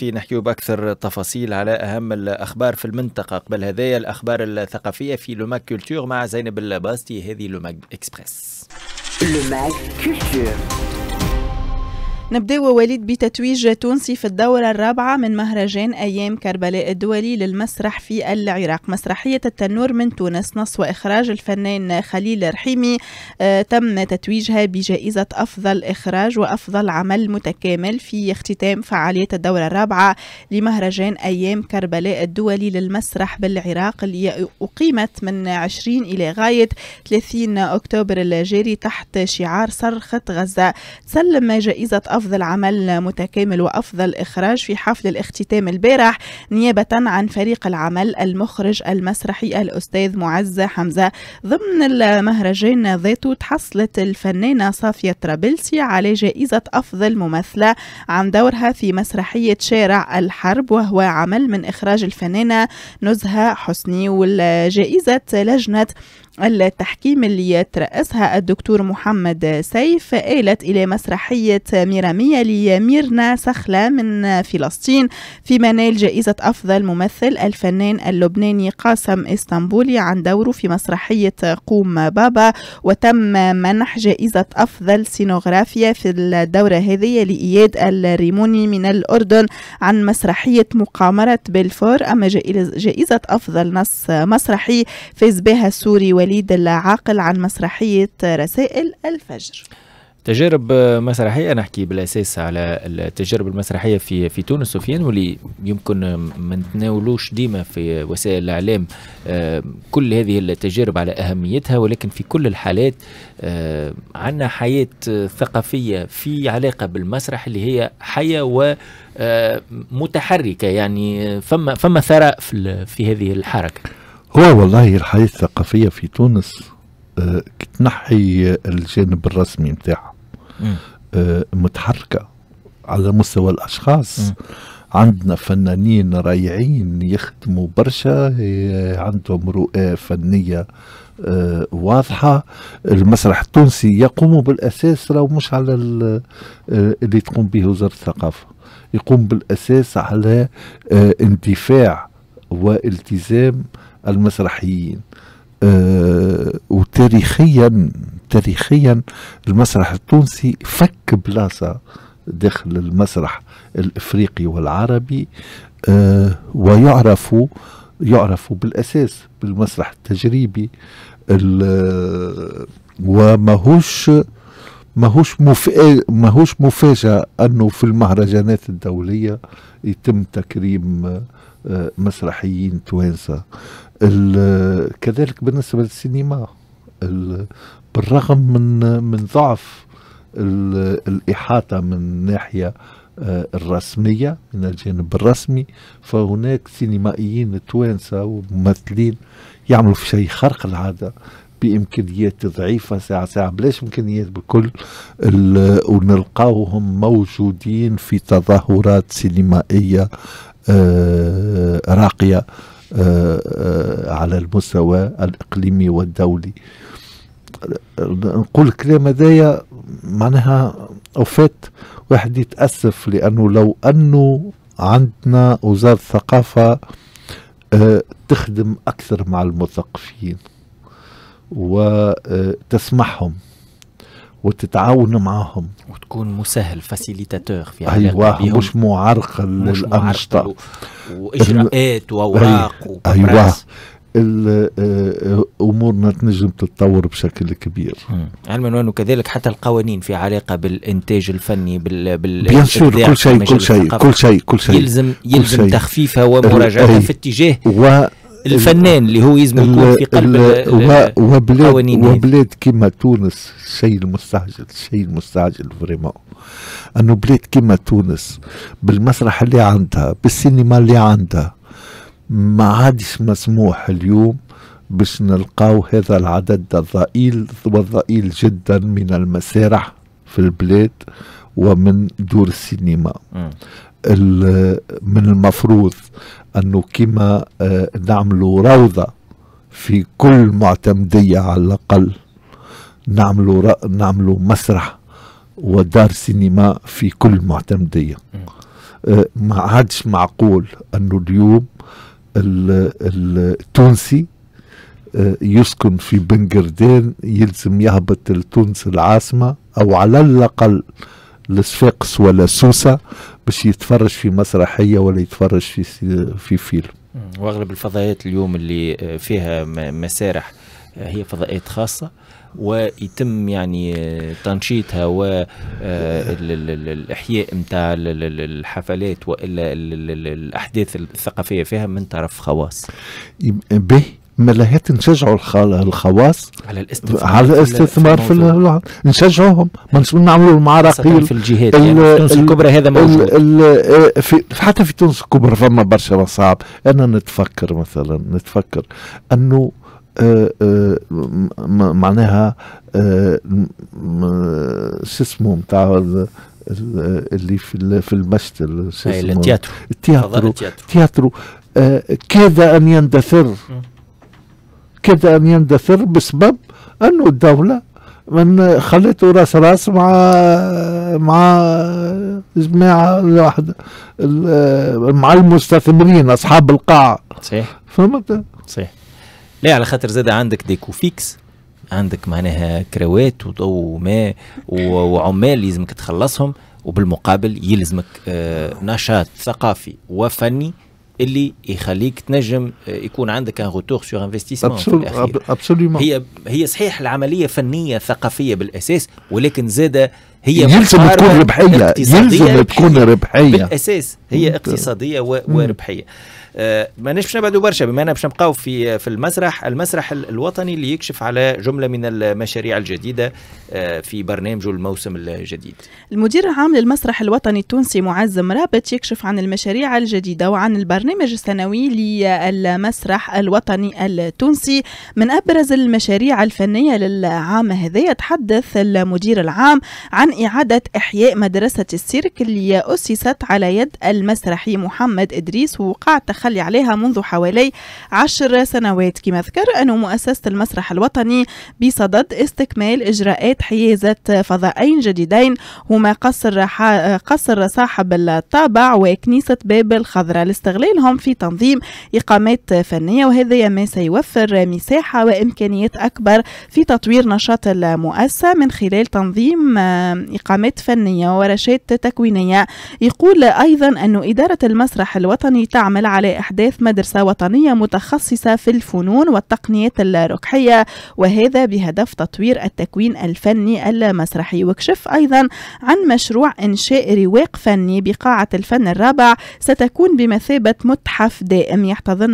في نحكيو بأكثر تفاصيل على أهم الأخبار في المنطقة قبل هذايا الأخبار الثقافية في لوماك كولتور مع زينب الباستي هذه لوماك إكسبريس لوماك كولتور نبداو وليد بتتويج تونسي في الدورة الرابعة من مهرجان أيام كربلاء الدولي للمسرح في العراق مسرحية التنور من تونس نص وإخراج الفنان خليل رحيمي آه، تم تتويجها بجائزة أفضل إخراج وأفضل عمل متكامل في اختتام فعالية الدورة الرابعة لمهرجان أيام كربلاء الدولي للمسرح بالعراق اللي أقيمت من 20 إلى غاية 30 أكتوبر الجاري تحت شعار صرخة غزة تسلم جائزة أفضل أفضل عمل متكامل وأفضل إخراج في حفل الاختتام البارح نيابة عن فريق العمل المخرج المسرحي الأستاذ معز حمزة ضمن المهرجان ذاته تحصلت الفنانة صافية طرابلسي على جائزة أفضل ممثلة عن دورها في مسرحية شارع الحرب وهو عمل من إخراج الفنانة نزهة حسني والجائزة لجنة التحكيم اللي يترأسها الدكتور محمد سيف آلت إلى مسرحية ميرامية لميرنا سخلة من فلسطين في منال جائزة أفضل ممثل الفنان اللبناني قاسم إسطنبولي عن دوره في مسرحية قوم بابا وتم منح جائزة أفضل سينوغرافيا في الدورة هذه لإياد الريموني من الأردن عن مسرحية مقامرة بلفور أما جائزة أفضل نص مسرحي فاز بها السوري وليد العاقل عن مسرحية رسائل الفجر تجارب مسرحية نحكي بالأساس على التجارب المسرحية في في تونس سفيان واللي يمكن ما نتناولوش ديما في وسائل الإعلام آه، كل هذه التجارب على أهميتها ولكن في كل الحالات آه، عندنا حياة ثقافية في علاقة بالمسرح اللي هي حية و آه، متحركة يعني فما فما ثراء في هذه الحركة هو والله الحياة الثقافية في تونس آه تنحي الجانب الرسمي نتاعها آه متحركة على مستوى الأشخاص عندنا فنانين رائعين يخدموا برشا آه، عندهم رؤى فنية آه واضحة المسرح التونسي يقوم بالأساس لو مش على آه، اللي تقوم به وزارة الثقافة يقوم بالأساس على آه اندفاع والتزام المسرحيين آه وتاريخيا تاريخيا المسرح التونسي فك بلاصه داخل المسرح الافريقي والعربي آه ويعرف يعرف بالاساس بالمسرح التجريبي وماهوش ماهوش ماهوش مفاجأة أنه في المهرجانات الدولية يتم تكريم آه، مسرحيين توانسة كذلك بالنسبة للسينما بالرغم من من ضعف الإحاطة من ناحية آه، الرسمية من الجانب الرسمي فهناك سينمائيين توانسة وممثلين يعملوا في شيء خرق العادة بامكانيات ضعيفه ساعه ساعه بلاش امكانيات بكل ونلقاوهم موجودين في تظاهرات سينمائيه آه، راقية آه، آه، على المستوى الإقليمي والدولي نقول الكلام هذايا معناها وفات واحد يتأسف لأنه لو أنه عندنا وزارة الثقافة تخدم أكثر مع المثقفين وتسمحهم وتتعاون معاهم وتكون مسهل فاسيليتاتور في ايوه مش معرقل للانشطه واجراءات واوراق ايوه, أيوة. آه، امورنا تنجم تتطور بشكل كبير علما انه كذلك حتى القوانين في علاقه بالانتاج الفني بال بال كل شيء كل شيء كل شيء كل شيء يلزم يلزم شي. تخفيفها ومراجعتها في اتجاه و... الفنان اللي هو يزم يكون في قلب وبلاد وبلاد كيما تونس الشيء المستعجل الشيء المستعجل فريمون انه بلاد كيما تونس بالمسرح اللي عندها بالسينما اللي عندها ما عادش مسموح اليوم باش نلقاو هذا العدد الضئيل والضئيل جدا من المسارح في البلاد ومن دور السينما م. من المفروض انه كما آه، نعملوا روضه في كل معتمديه على الاقل نعملوا نعملوا مسرح ودار سينما في كل معتمديه آه، ما عادش معقول انه اليوم التونسي آه، يسكن في بنجردين يلزم يهبط لتونس العاصمه او على الاقل لصفاقس ولا سوسة باش يتفرج في مسرحية ولا يتفرج في في فيلم واغلب الفضاءات اليوم اللي آه، فيها مسارح آه، هي فضاءات خاصة ويتم يعني آه، تنشيطها و الاحياء نتاع الحفلات والا الاحداث الثقافيه فيها من طرف خواص به لهيت نشجعوا الخواص على الاستثمار على الاستثمار في, في نشجعوهم ما نعملوا المعارقيل في الجهات يعني في تونس الكبرى هذا موجود اه، في حتى في تونس الكبرى فما برشا مصاعب انا نتفكر مثلا نتفكر انه اه، اه، معناها شو اسمه نتاع اللي في في المشت إيه، التياترو التياترو التياترو كاد ان يندثر كاد أن يندثر بسبب أنه الدولة من خليته راس راس مع مع جماعة الواحد مع المستثمرين أصحاب القاع صحيح فهمت صحيح لا على خاطر زاد عندك ديكو فيكس عندك معناها كروات وماء وعمال لازمك تخلصهم وبالمقابل يلزمك آه، نشاط ثقافي وفني اللي يخليك تنجم آه، يكون عندك ان روتور سور انفستيسمون ابسوليومون هي هي صحيح العمليه فنيه ثقافيه بالاساس ولكن زاد هي يلزم تكون ربحيه يلزم تكون ربحيه بالاساس هي اقتصاديه وربحيه آه، ما باش نبعدوا برشا بما أننا باش نبقاو في في المسرح المسرح الوطني اللي يكشف على جملة من المشاريع الجديدة آه، في برنامجه الموسم الجديد المدير العام للمسرح الوطني التونسي معز مرابط يكشف عن المشاريع الجديدة وعن البرنامج السنوي للمسرح الوطني التونسي من أبرز المشاريع الفنية للعام هذا يتحدث المدير العام عن إعادة إحياء مدرسة السيرك اللي أسست على يد المسرحي محمد إدريس ووقع تخ التخلي عليها منذ حوالي عشر سنوات كما ذكر أن مؤسسة المسرح الوطني بصدد استكمال إجراءات حيازة فضائين جديدين هما قصر قصر صاحب الطابع وكنيسة باب الخضراء لاستغلالهم في تنظيم إقامات فنية وهذا ما سيوفر مساحة وإمكانيات أكبر في تطوير نشاط المؤسسة من خلال تنظيم إقامات فنية وورشات تكوينية يقول أيضا أن إدارة المسرح الوطني تعمل على إحداث مدرسة وطنية متخصصة في الفنون والتقنيات الركحية وهذا بهدف تطوير التكوين الفني المسرحي وكشف أيضا عن مشروع إنشاء رواق فني بقاعة الفن الرابع ستكون بمثابة متحف دائم يحتضن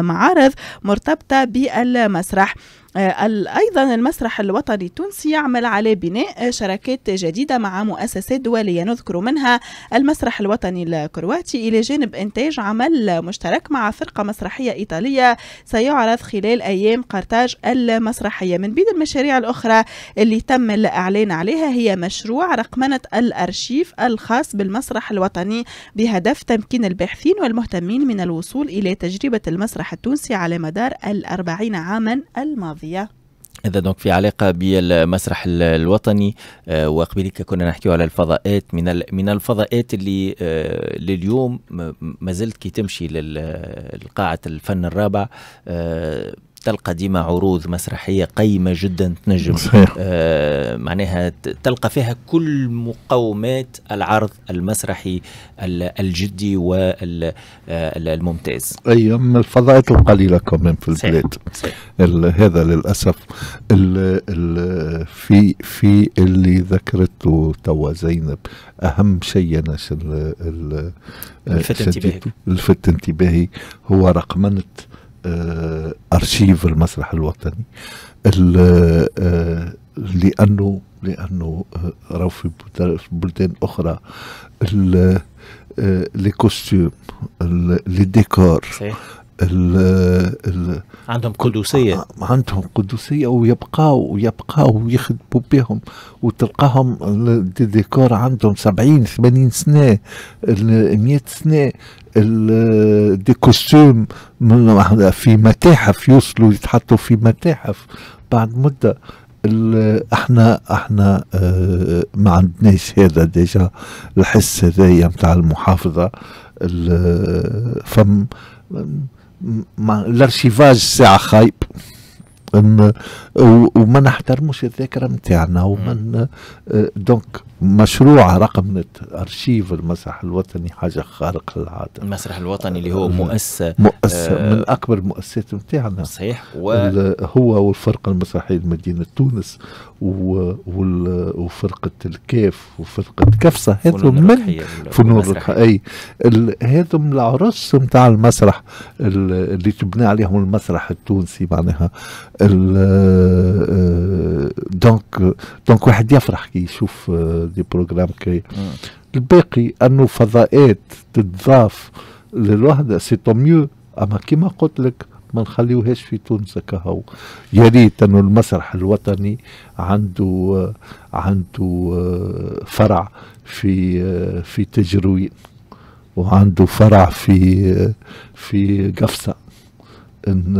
معارض مرتبطة بالمسرح آه، أيضا المسرح الوطني التونسي يعمل على بناء شراكات جديدة مع مؤسسات دولية نذكر منها المسرح الوطني الكرواتي إلى جانب إنتاج عمل مشترك مع فرقة مسرحية إيطالية سيعرض خلال أيام قرطاج المسرحية من بين المشاريع الأخرى اللي تم الإعلان عليها هي مشروع رقمنة الأرشيف الخاص بالمسرح الوطني بهدف تمكين الباحثين والمهتمين من الوصول إلى تجربة المسرح التونسي على مدار الأربعين عاما الماضية الرياضيه إذا دونك في علاقة بالمسرح الوطني آه، وقبل كنا نحكيو على الفضاءات من من الفضاءات اللي آه، لليوم ما زلت كي تمشي لقاعة الفن الرابع آه، تلقى ديما عروض مسرحية قيمة جدا تنجم صحيح. آه معناها تلقى فيها كل مقومات العرض المسرحي الجدي والممتاز آه، أي من الفضائيات القليلة كمان في البلاد صحيح. صحيح. هذا للأسف الـ الـ في في اللي ذكرته توا زينب أهم شيء أنا الفت انتباهي هو رقمنة ارشيف المسرح الوطني آه، لانه لانه راه في بلدان اخرى لي آه، كوستيم لي ديكور ال الـ عندهم قدوسية آه، عندهم قدوسية ويبقاو يبقاو ويخدموا بهم وتلقاهم دي ديكور عندهم سبعين ثمانين سنة مئة سنة دي في متاحف يوصلوا يتحطوا في متاحف بعد مدة احنا احنا اه ما عندناش هذا ديجا الحس هذايا نتاع المحافظة فم l'archivage, c'est à Khaïb. وما نحترموش الذاكره نتاعنا وما آه، دونك مشروع رقم ارشيف المسرح الوطني حاجه خارق للعاده المسرح الوطني اللي هو مؤسسه مؤسسه آه من اكبر المؤسسات نتاعنا صحيح و... هو والفرقه المسرحيه لمدينه تونس و... وفرقه الكاف وفرقه كفصه هذم من فنون اي هذم العرس نتاع المسرح اللي تبنى عليهم المسرح التونسي معناها ال... آه، آه، دونك دونك واحد يفرح كي يشوف آه، دي بروجرام كي الباقي انه فضاءات تتضاف للوحده سي تو ميو اما كيما قلت لك ما نخليوهاش في تونس كهو يا ريت انه المسرح الوطني عنده عنده فرع في في تجروين وعنده فرع في في قفصه ان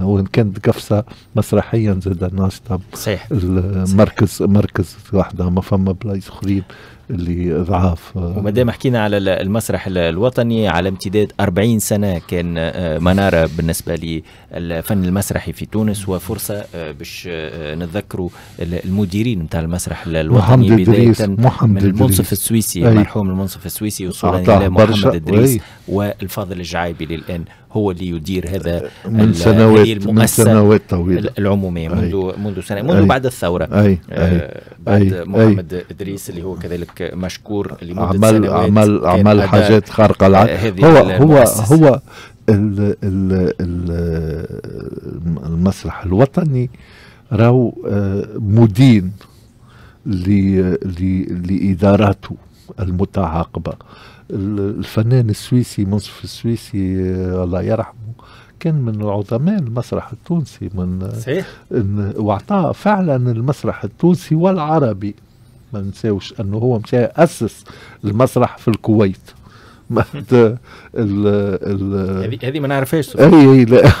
آه، وان كانت قفصه مسرحيا زاد ناشطه صحيح المركز مركز وحده ما فما بلايص اخرين ضعاف وما دام حكينا على المسرح الوطني على امتداد 40 سنه كان آه، مناره بالنسبه للفن المسرحي في تونس وفرصه آه، باش آه، نتذكروا المديرين نتاع المسرح الوطني بدايه من المنصف السويسي المرحوم المنصف السويسي وصولا الى محمد ادريس والفاضل الجعايبي للان هو اللي يدير هذا من سنوات من سنوات طويله العموميه منذ منذ سنه منذ بعد الثوره أي. أي. آه بعد أي محمد أي ادريس اللي هو كذلك مشكور لمده عمل عمل عمل حاجات خارقه للعاده آه، هو هو هو ال ال ال المسرح الوطني راهو آه، مدين لاداراته المتعاقبه الفنان السويسي منصف السويسي آه، الله يرحمه كان من عظماء المسرح التونسي من صحيح فعلا المسرح التونسي والعربي ما ننساوش انه هو مشى اسس المسرح في الكويت هذا ال هذه ما نعرفهاش اي لا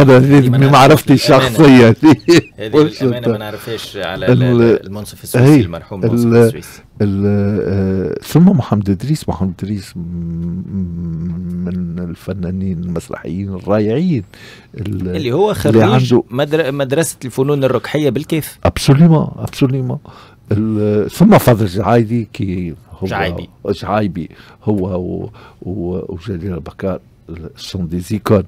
انا معرفتي الشخصيه هذه للامانه ما نعرفهاش على المنصف السويسي المرحوم المنصف السويسي آه، ثم محمد ادريس محمد ادريس من الفنانين المسرحيين الرائعين اللي هو خريج مدرسه الفنون الركحيه بالكيف ابسوليما ابسوليما ثم فضل الجعايدي كي هو شعايبي شعايبي هو وجلال وجليل البكار سون دي زيكون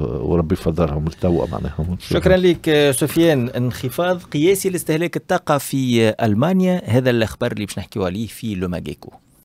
وربي فضلهم التوا معناها شكرا لك سفيان انخفاض قياسي لاستهلاك الطاقه في المانيا هذا الاخبار اللي باش نحكيو عليه في لوماجيكو